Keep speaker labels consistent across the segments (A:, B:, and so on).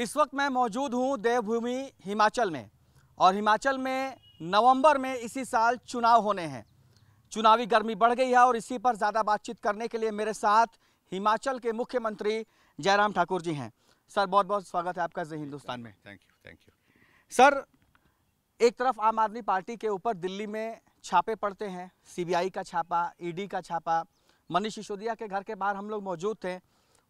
A: इस वक्त मैं मौजूद हूँ देवभूमि हिमाचल में और हिमाचल में नवंबर में इसी साल चुनाव होने हैं चुनावी गर्मी बढ़ गई है और इसी पर ज़्यादा बातचीत करने के लिए मेरे साथ हिमाचल के मुख्यमंत्री जयराम ठाकुर जी हैं सर बहुत बहुत स्वागत है आपका जय हिंदुस्तान में thank you thank you sir एक तरफ आम आदमी पार्टी के ऊपर दिल्ली में छापे पड़ते हैं सीबीआई का छापा ईडी का छापा मनीष सिसोदिया के घर के बाहर हम लोग मौजूद थे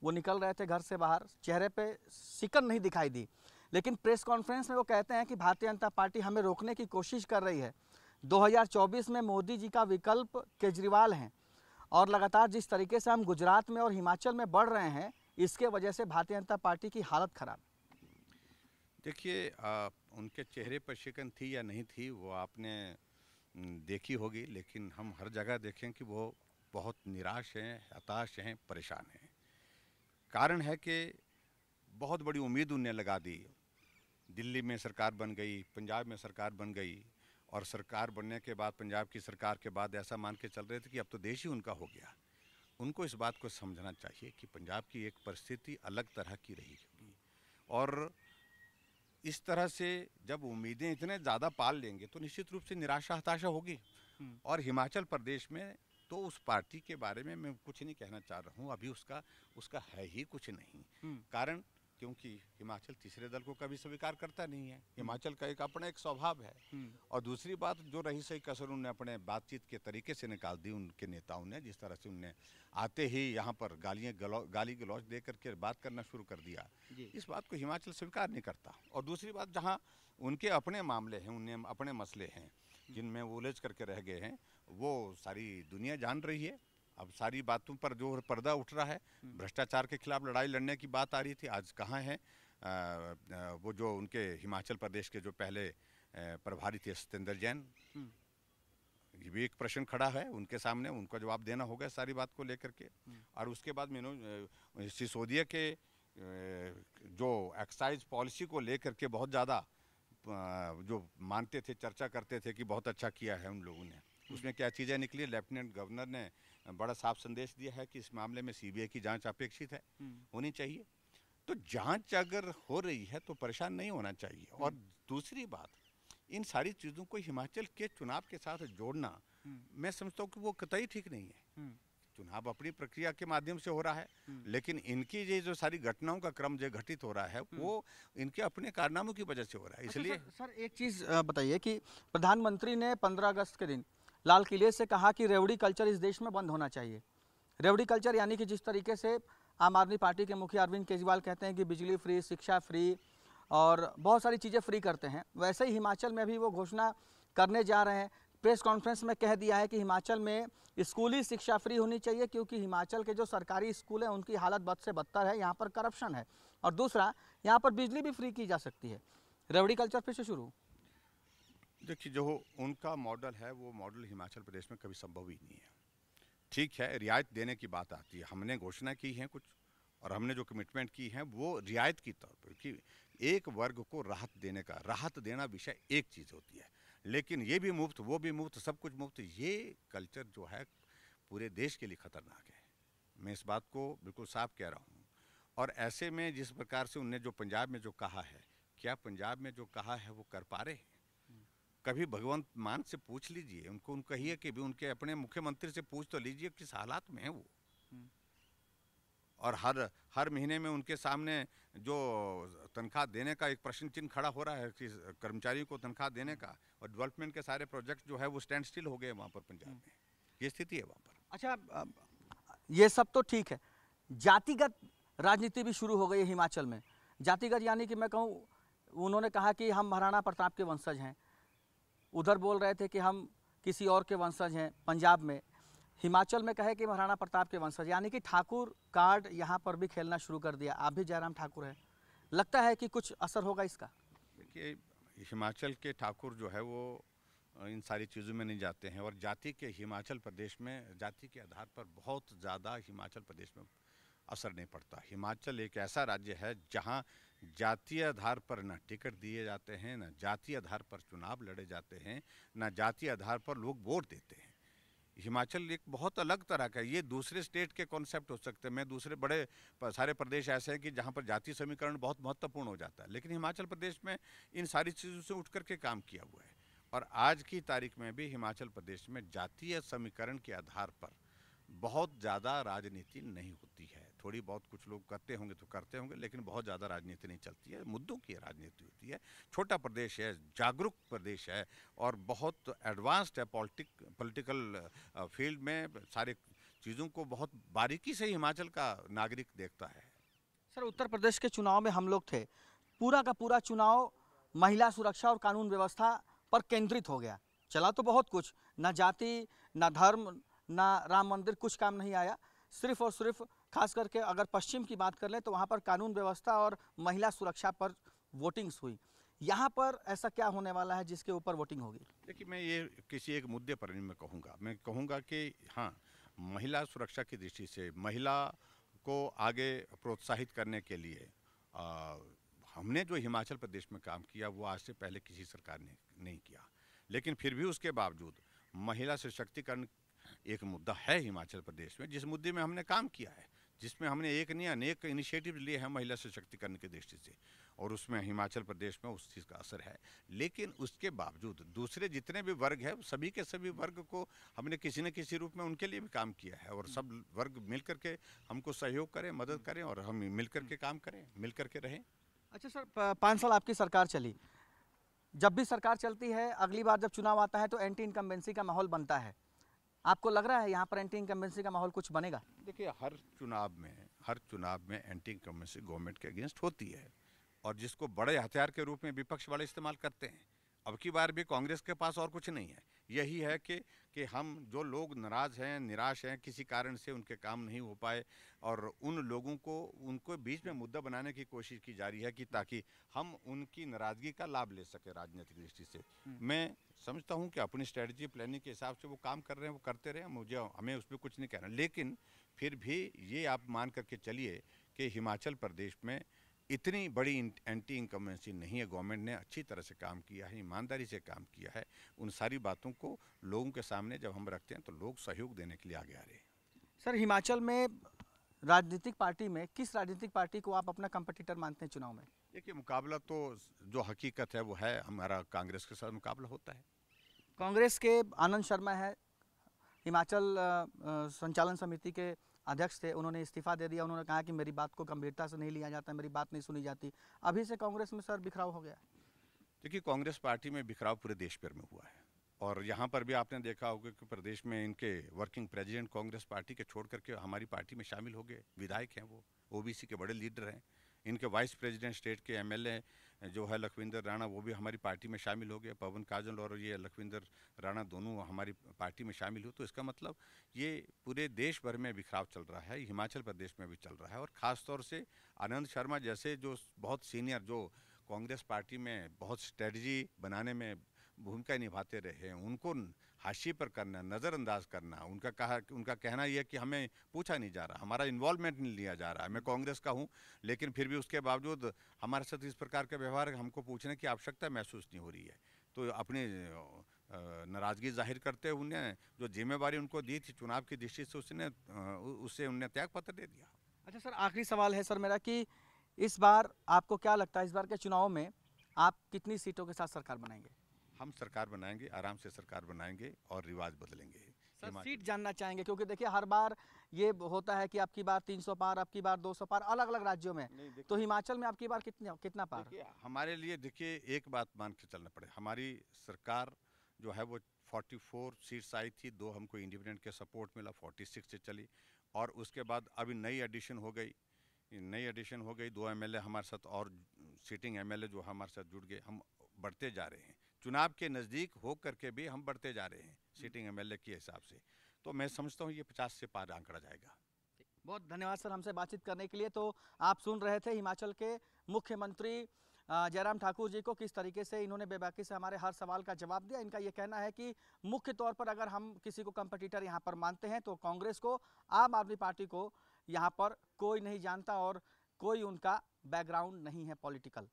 A: वो निकल रहे थे घर से बाहर चेहरे पे सिकन नहीं दिखाई दी लेकिन प्रेस कॉन्फ्रेंस में वो कहते हैं कि भारतीय जनता पार्टी हमें रोकने की कोशिश कर रही है 2024 में मोदी जी का विकल्प केजरीवाल हैं और लगातार जिस तरीके से हम गुजरात में और हिमाचल में बढ़ रहे हैं इसके वजह से भारतीय जनता पार्टी की हालत ख़राब
B: देखिए उनके चेहरे पर शिकन थी या नहीं थी वो आपने देखी होगी लेकिन हम हर जगह देखें कि वो बहुत निराश हैं हताश हैं परेशान हैं कारण है कि बहुत बड़ी उम्मीद उनने लगा दी दिल्ली में सरकार बन गई पंजाब में सरकार बन गई और सरकार बनने के बाद पंजाब की सरकार के बाद ऐसा मान के चल रहे थे कि अब तो देश ही उनका हो गया उनको इस बात को समझना चाहिए कि पंजाब की एक परिस्थिति अलग तरह की रही होगी और इस तरह से जब उम्मीदें इतने ज़्यादा पाल लेंगे तो निश्चित रूप से निराशा हताशा होगी हम्म। और हिमाचल प्रदेश में तो उस पार्टी के बारे में मैं कुछ नहीं कहना चाह रहा हूँ अभी उसका उसका है ही कुछ नहीं हम्म। कारण क्योंकि हिमाचल तीसरे दल को कभी स्वीकार करता नहीं है हम्म। हिमाचल का एक अपना एक स्वभाव है हम्म। और दूसरी बात जो रही सही कसर उन्होंने अपने बातचीत के तरीके से निकाल दी उनके नेताओं ने जिस तरह से उनने आते ही यहाँ पर गालियाँ गलौ, गाली गलौज दे करके बात करना शुरू कर दिया इस बात को हिमाचल स्वीकार नहीं करता और दूसरी बात जहाँ उनके अपने मामले हैं उन्हें अपने मसले हैं जिनमें वो उलझ करके रह गए हैं वो सारी दुनिया जान रही है अब सारी बातों पर जो पर्दा उठ रहा है हम्म। भ्रष्टाचार के खिलाफ लड़ाई लड़ने की बात आ रही थी आज कहाँ है वो जो उनके हिमाचल प्रदेश के जो पहले प्रभारी थे सत्येंद्र जैन हम्म। ये भी एक प्रश्न खड़ा है उनके सामने उनका जवाब देना होगा सारी बात को लेकर के हम्म। और उसके बाद मैंने सिसोदिया के जो एक्साइज पॉलिसी को लेकर के बहुत ज़्यादा जो मानते थे चर्चा करते थे कि बहुत अच्छा किया है उन लोगों ने हम्म। उसमें क्या चीज़ें निकली लेफ्टिनेंट गवर्नर ने बड़ा साफ संदेश दिया है कि इस मामले में सीबीआई की जांच अपेक्षित है हम्म। होनी चाहिए तो जांच अगर हो रही है तो परेशान नहीं होना चाहिए हम्म। और दूसरी बात इन सारी चीज़ों को हिमाचल के चुनाव के साथ जोड़ना मैं समझता हूँ कि वो कतई ठीक नहीं है चुनाव अपनी प्रक्रिया के माध्यम से हो रहा है हम्म। लेकिन इनकी ये जो सारी घटनाओं का क्रम जो घटित हो रहा है
A: हम्म। वो इनके अपने कारनामों की वजह से हो रहा है अच्छा, इसलिए अच्छा सर, सर एक चीज़ बताइए कि प्रधानमंत्री ने 15 अगस्त के दिन लाल किले से कहा कि रेवड़ी कल्चर इस देश में बंद होना चाहिए रेवड़ी कल्चर यानी कि जिस तरीके से आम आदमी पार्टी के मुखिया अरविंद केजरीवाल कहते हैं कि बिजली फ्री शिक्षा फ्री और बहुत सारी चीज़ें फ्री करते हैं वैसे ही हिमाचल में भी वो घोषणा करने जा रहे हैं प्रेस कॉन्फ्रेंस में कह दिया है कि हिमाचल में स्कूली शिक्षा फ्री होनी चाहिए क्योंकि हिमाचल के जो सरकारी स्कूल हैं उनकी हालत बद से बदतर है यहाँ पर करप्शन है और दूसरा यहाँ पर बिजली भी फ्री की जा सकती है रेवड़ी कल्चर फिर से शुरू
B: देखिए जो उनका मॉडल है वो मॉडल हिमाचल प्रदेश में कभी संभव ही नहीं है ठीक है रियायत देने की बात आती है हमने घोषणा की है कुछ और हमने जो कमिटमेंट की है वो रियायत की तौर पर कि एक वर्ग को राहत देने का राहत देना विषय एक चीज़ होती है लेकिन ये भी मुफ्त वो भी मुफ्त सब कुछ मुफ्त ये कल्चर जो है पूरे देश के लिए ख़तरनाक है मैं इस बात को बिल्कुल साफ कह रहा हूँ और ऐसे में जिस प्रकार से उनने जो पंजाब में जो कहा है क्या पंजाब में जो कहा है वो कर पा रहे हैं कभी भगवंत मान से पूछ लीजिए उनको उन कहिए कि भी उनके अपने मुख्यमंत्री से पूछ तो लीजिए किस हालात में है वो हम्म। और हर हर महीने में उनके सामने जो तनख्वाह देने का एक प्रश्न चिन्ह खड़ा हो रहा है कि कर्मचारियों को तनख्वाह देने का और डेवलपमेंट के सारे प्रोजेक्ट जो है वो स्टैंड स्टिल हो गए वहाँ पर पंजाब में ये स्थिति है वहाँ पर
A: अच्छा ये सब तो ठीक है जातिगत राजनीति भी शुरू हो गई है हिमाचल में जातिगत यानी कि मैं कहूँ उन्होंने कहा कि हम महाराणा प्रताप के वंशज हैं उधर बोल रहे थे कि हम किसी और के वंशज हैं पंजाब में हिमाचल में कहे कि महाराणा प्रताप के वंशज यानी कि ठाकुर कार्ड यहाँ पर भी खेलना शुरू कर दिया आप भी जयराम ठाकुर हैं लगता है कि कुछ असर होगा इसका
B: देखिए हिमाचल के ठाकुर जो है वो इन सारी चीज़ों में नहीं जाते हैं और जाति के हिमाचल प्रदेश में जाति के आधार पर बहुत ज़्यादा हिमाचल प्रदेश में असर नहीं पड़ता हिमाचल एक ऐसा राज्य है जहाँ जातीय आधार पर न टिकट दिए जाते हैं न जातीय आधार पर चुनाव लड़े जाते हैं न जातीय आधार पर लोग वोट देते हैं हिमाचल एक बहुत अलग तरह का ये दूसरे स्टेट के कॉन्सेप्ट हो सकते हैं मैं दूसरे बड़े सारे प्रदेश ऐसे हैं कि जहाँ पर जाति समीकरण बहुत महत्वपूर्ण हो जाता है लेकिन हिमाचल प्रदेश में इन सारी चीज़ों से उठ करके काम किया हुआ है और आज की तारीख में भी हिमाचल प्रदेश में जातीय समीकरण के आधार पर बहुत ज़्यादा राजनीति नहीं होती है थोड़ी बहुत कुछ लोग करते होंगे तो करते होंगे लेकिन बहुत ज़्यादा राजनीति नहीं चलती है मुद्दों की राजनीति होती है छोटा प्रदेश है जागरूक प्रदेश है और बहुत एडवांस्ड है पॉलिटिक पॉलिटिकल फील्ड में सारे चीज़ों को बहुत बारीकी से हिमाचल का नागरिक देखता है
A: सर उत्तर प्रदेश के चुनाव में हम लोग थे पूरा का पूरा चुनाव महिला सुरक्षा और कानून व्यवस्था पर केंद्रित हो गया चला तो बहुत कुछ ना जाति ना धर्म ना राम मंदिर कुछ काम नहीं आया सिर्फ और सिर्फ खास करके अगर पश्चिम की बात कर लें तो वहाँ पर कानून व्यवस्था और महिला सुरक्षा पर वोटिंग्स हुई यहाँ पर ऐसा क्या होने वाला है जिसके ऊपर वोटिंग होगी देखिए
B: मैं ये किसी एक मुद्दे पर नहीं मैं कहूँगा मैं कहूँगा कि हाँ महिला सुरक्षा की दृष्टि से महिला को आगे प्रोत्साहित करने के लिए आ, हमने जो हिमाचल प्रदेश में काम किया वो आज से पहले किसी सरकार ने नहीं किया लेकिन फिर भी उसके बावजूद महिला सशक्तिकरण एक मुद्दा है हिमाचल प्रदेश में जिस मुद्दे में हमने काम किया है जिसमें हमने एक नहीं अनेक इनिशिएटिव लिए हैं महिला सशक्तिकरण की दृष्टि से और उसमें हिमाचल प्रदेश में उस चीज़ का असर है लेकिन उसके बावजूद दूसरे जितने भी वर्ग हैं सभी के सभी वर्ग को हमने किसी न किसी रूप में उनके लिए भी काम किया है और सब वर्ग मिल करके हमको सहयोग करें मदद करें और हम मिल करके काम करें मिल करके रहें
A: अच्छा सर पाँच साल आपकी सरकार चली जब भी सरकार चलती है अगली बार जब चुनाव आता है तो एंटी इनकम्बेंसी का माहौल बनता है आपको लग रहा है यहाँ पर एंटी इनकम्बेंसी का माहौल कुछ बनेगा
B: देखिए हर चुनाव में हर चुनाव में एंटी इनकम्बेंसी गवर्नमेंट के अगेंस्ट होती है और जिसको बड़े हथियार के रूप में विपक्ष वाले इस्तेमाल करते हैं अब की बार भी कांग्रेस के पास और कुछ नहीं है यही है कि कि हम जो लोग नाराज़ हैं निराश हैं किसी कारण से उनके काम नहीं हो पाए और उन लोगों को उनको बीच में मुद्दा बनाने की कोशिश की जा रही है कि ताकि हम उनकी नाराज़गी का लाभ ले सकें राजनीतिक दृष्टि से हम्म। मैं समझता हूँ कि अपनी स्ट्रेटजी प्लानिंग के हिसाब से वो काम कर रहे हैं वो करते रहे मुझे हमें उस पर कुछ नहीं कहना लेकिन फिर भी ये आप मान करके चलिए कि हिमाचल प्रदेश में इतनी बड़ी एंटी इनकम्बेंसी नहीं है गवर्नमेंट ने अच्छी तरह से काम किया है ईमानदारी से काम किया है उन सारी बातों को लोगों के सामने जब हम रखते हैं तो लोग सहयोग देने के लिए आगे आ रहे हैं
A: सर हिमाचल में राजनीतिक पार्टी में किस राजनीतिक पार्टी को आप अपना कंपटीटर मानते हैं चुनाव में
B: देखिए मुकाबला तो जो हकीकत है वो है हमारा कांग्रेस के साथ मुकाबला होता है
A: कांग्रेस के आनंद शर्मा है हिमाचल संचालन समिति के अध्यक्ष थे उन्होंने इस्तीफा दे दिया उन्होंने कहा कि मेरी बात को गंभीरता से नहीं लिया जाता मेरी बात नहीं सुनी जाती अभी से कांग्रेस में सर बिखराव हो गया
B: देखिए कांग्रेस पार्टी में बिखराव पूरे देश भर में हुआ है और यहाँ पर भी आपने देखा होगा कि प्रदेश में इनके वर्किंग प्रेसिडेंट कांग्रेस पार्टी के छोड़ करके हमारी पार्टी में शामिल हो गए विधायक हैं वो ओबीसी के बड़े लीडर हैं इनके वाइस प्रेसिडेंट स्टेट के एमएलए जो है लखविंदर राणा वो भी हमारी पार्टी में शामिल हो गए पवन काजल और ये लखविंदर राणा दोनों हमारी पार्टी में शामिल हुए तो इसका मतलब ये पूरे देश भर में बिखराव चल रहा है हिमाचल प्रदेश में भी चल रहा है और ख़ासतौर से आनंद शर्मा जैसे जो बहुत सीनियर जो कांग्रेस पार्टी में बहुत स्ट्रेटजी बनाने में भूमिका निभाते रहे उनको हाशिए पर करना नज़रअंदाज करना उनका कहा उनका कहना यह कि हमें पूछा नहीं जा रहा हमारा इन्वॉल्वमेंट नहीं लिया जा रहा है मैं कांग्रेस का हूँ लेकिन फिर भी उसके बावजूद हमारे साथ इस प्रकार का व्यवहार हमको पूछने की आवश्यकता महसूस नहीं हो रही है तो अपनी नाराज़गी जाहिर करते हुए उन्हें जो जिम्मेवारी उनको दी थी चुनाव की दृष्टि से उसने उससे उनने त्याग पत्र दे दिया
A: अच्छा सर आखिरी सवाल है सर मेरा कि इस बार आपको क्या लगता है इस बार के चुनाव में आप कितनी सीटों के साथ सरकार बनाएंगे
B: हम सरकार बनाएंगे आराम से सरकार बनाएंगे और रिवाज बदलेंगे सीट
A: जानना चाहेंगे क्योंकि देखिए हर बार ये होता है कि आपकी बार 300 पार आपकी बार 200 पार अलग अलग राज्यों में तो हिमाचल में आपकी बार कितने कितना पार
B: हमारे लिए देखिए एक बात मान के चलना पड़े हमारी सरकार जो है वो 44 सीट्स आई थी दो हमको इंडिपेंडेंट के सपोर्ट मिला 46 से चली और उसके बाद अभी नई एडिशन हो गई नई एडिशन हो गई दो एम हमारे साथ और सीटिंग एम जो हमारे साथ जुड़ गए हम बढ़ते जा रहे हैं चुनाव के नज़दीक हो करके भी हम बढ़ते जा रहे हैं सीटिंग हम्म। एमएलए के हिसाब से तो मैं समझता हूँ ये पचास से पार आंकड़ा जाएगा
A: बहुत धन्यवाद सर हमसे बातचीत करने के लिए तो आप सुन रहे थे हिमाचल के मुख्यमंत्री जयराम ठाकुर जी को किस तरीके से इन्होंने बेबाकी से हमारे हर सवाल का जवाब दिया इनका ये कहना है कि मुख्य तौर पर अगर हम किसी को कंपटीटर यहाँ पर मानते हैं तो कांग्रेस को आम आदमी पार्टी को यहाँ पर कोई नहीं जानता और कोई उनका बैकग्राउंड नहीं है पॉलिटिकल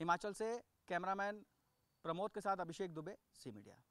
A: हिमाचल से कैमरामैन प्रमोद के साथ अभिषेक दुबे सी मीडिया